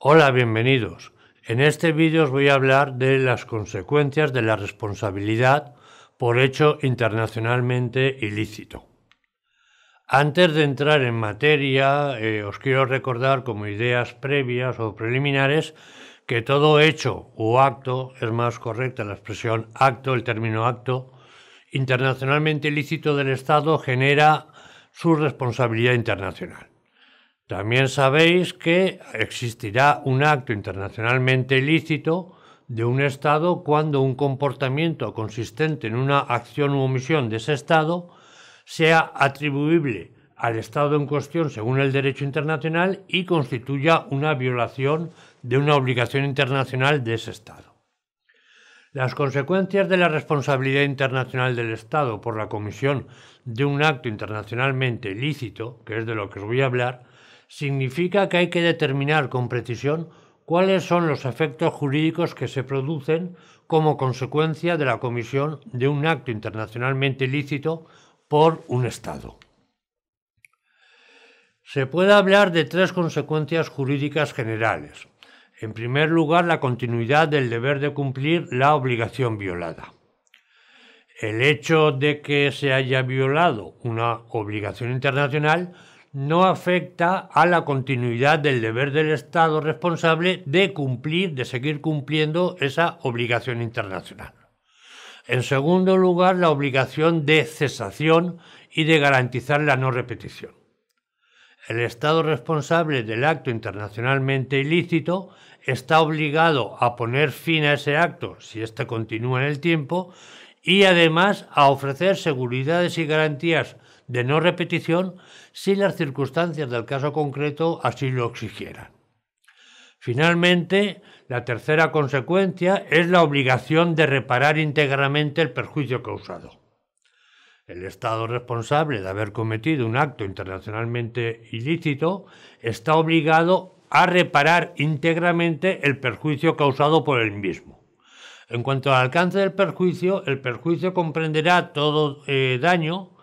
Hola, bienvenidos. En este vídeo os voy a hablar de las consecuencias de la responsabilidad por hecho internacionalmente ilícito. Antes de entrar en materia, eh, os quiero recordar como ideas previas o preliminares que todo hecho o acto, es más correcta la expresión acto, el término acto, internacionalmente ilícito del Estado genera su responsabilidad internacional. También sabéis que existirá un acto internacionalmente ilícito de un Estado cuando un comportamiento consistente en una acción u omisión de ese Estado sea atribuible al Estado en cuestión según el derecho internacional y constituya una violación de una obligación internacional de ese Estado. Las consecuencias de la responsabilidad internacional del Estado por la comisión de un acto internacionalmente ilícito, que es de lo que os voy a hablar, significa que hay que determinar con precisión cuáles son los efectos jurídicos que se producen como consecuencia de la comisión de un acto internacionalmente ilícito por un Estado. Se puede hablar de tres consecuencias jurídicas generales. En primer lugar, la continuidad del deber de cumplir la obligación violada. El hecho de que se haya violado una obligación internacional no afecta a la continuidad del deber del Estado responsable de cumplir, de seguir cumpliendo esa obligación internacional. En segundo lugar, la obligación de cesación y de garantizar la no repetición. El Estado responsable del acto internacionalmente ilícito está obligado a poner fin a ese acto si éste continúa en el tiempo y además a ofrecer seguridades y garantías de no repetición si las circunstancias del caso concreto así lo exigieran. Finalmente, la tercera consecuencia es la obligación de reparar íntegramente el perjuicio causado. El Estado responsable de haber cometido un acto internacionalmente ilícito está obligado a reparar íntegramente el perjuicio causado por el mismo. En cuanto al alcance del perjuicio, el perjuicio comprenderá todo eh, daño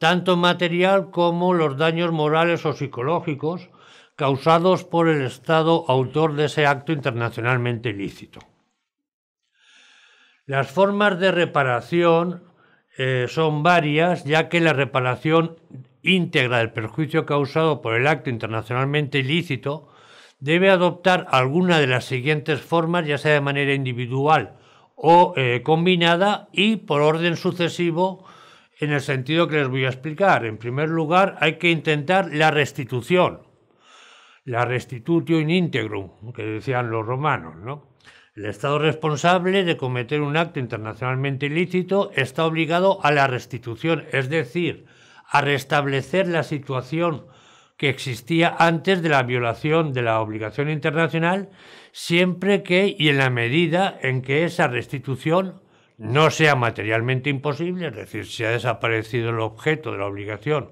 tanto material como los daños morales o psicológicos causados por el Estado autor de ese acto internacionalmente ilícito. Las formas de reparación eh, son varias, ya que la reparación íntegra del perjuicio causado por el acto internacionalmente ilícito debe adoptar alguna de las siguientes formas, ya sea de manera individual o eh, combinada, y por orden sucesivo en el sentido que les voy a explicar. En primer lugar, hay que intentar la restitución, la restitutio in integrum, que decían los romanos, ¿no? El Estado responsable de cometer un acto internacionalmente ilícito está obligado a la restitución, es decir, a restablecer la situación que existía antes de la violación de la obligación internacional, siempre que y en la medida en que esa restitución no sea materialmente imposible, es decir, si ha desaparecido el objeto de la obligación,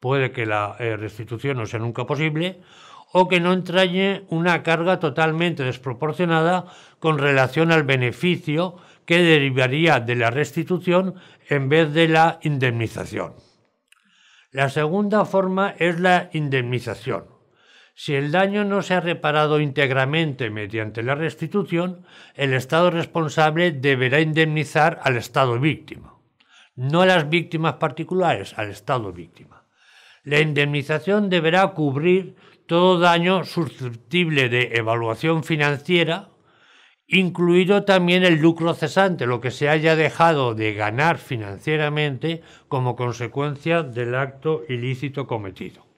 puede que la eh, restitución no sea nunca posible, o que no entrañe una carga totalmente desproporcionada con relación al beneficio que derivaría de la restitución en vez de la indemnización. La segunda forma es la indemnización si el daño no se ha reparado íntegramente mediante la restitución, el Estado responsable deberá indemnizar al Estado víctima, no a las víctimas particulares, al Estado víctima. La indemnización deberá cubrir todo daño susceptible de evaluación financiera, incluido también el lucro cesante, lo que se haya dejado de ganar financieramente como consecuencia del acto ilícito cometido.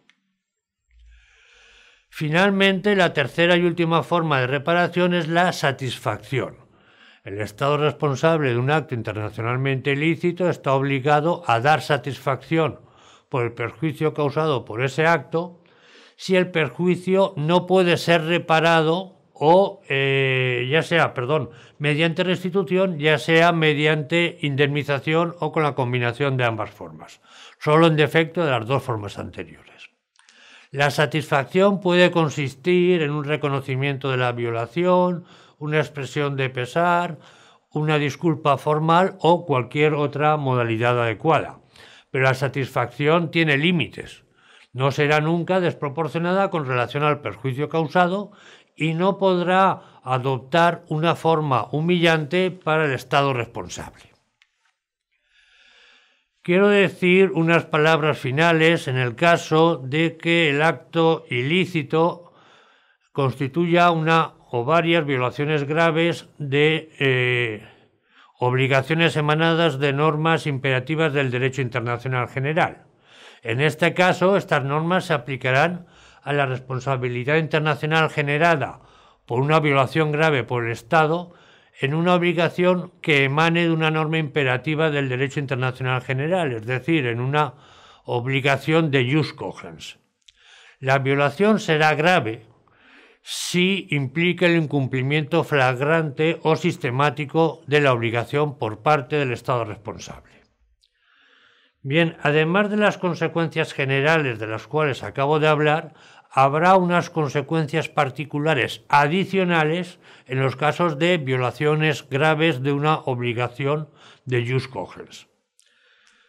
Finalmente, la tercera y última forma de reparación es la satisfacción. El Estado responsable de un acto internacionalmente ilícito está obligado a dar satisfacción por el perjuicio causado por ese acto si el perjuicio no puede ser reparado o eh, ya sea, perdón, mediante restitución, ya sea mediante indemnización o con la combinación de ambas formas, solo en defecto de las dos formas anteriores. La satisfacción puede consistir en un reconocimiento de la violación, una expresión de pesar, una disculpa formal o cualquier otra modalidad adecuada. Pero la satisfacción tiene límites. No será nunca desproporcionada con relación al perjuicio causado y no podrá adoptar una forma humillante para el Estado responsable. Quiero decir unas palabras finales en el caso de que el acto ilícito constituya una o varias violaciones graves de eh, obligaciones emanadas de normas imperativas del derecho internacional general. En este caso, estas normas se aplicarán a la responsabilidad internacional generada por una violación grave por el Estado en una obligación que emane de una norma imperativa del derecho internacional general, es decir, en una obligación de jus cogens. La violación será grave si implica el incumplimiento flagrante o sistemático de la obligación por parte del Estado responsable. Bien, además de las consecuencias generales de las cuales acabo de hablar, habrá unas consecuencias particulares adicionales en los casos de violaciones graves de una obligación de jus cogens.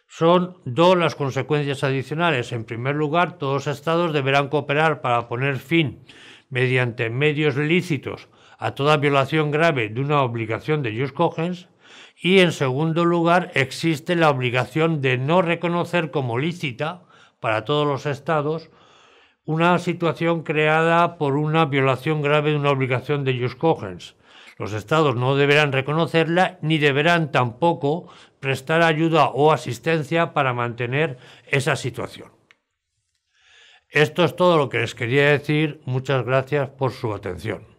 Son dos las consecuencias adicionales. En primer lugar, todos los estados deberán cooperar para poner fin, mediante medios lícitos, a toda violación grave de una obligación de jus cogens. Y en segundo lugar, existe la obligación de no reconocer como lícita para todos los estados una situación creada por una violación grave de una obligación de jus cogens. Los estados no deberán reconocerla ni deberán tampoco prestar ayuda o asistencia para mantener esa situación. Esto es todo lo que les quería decir. Muchas gracias por su atención.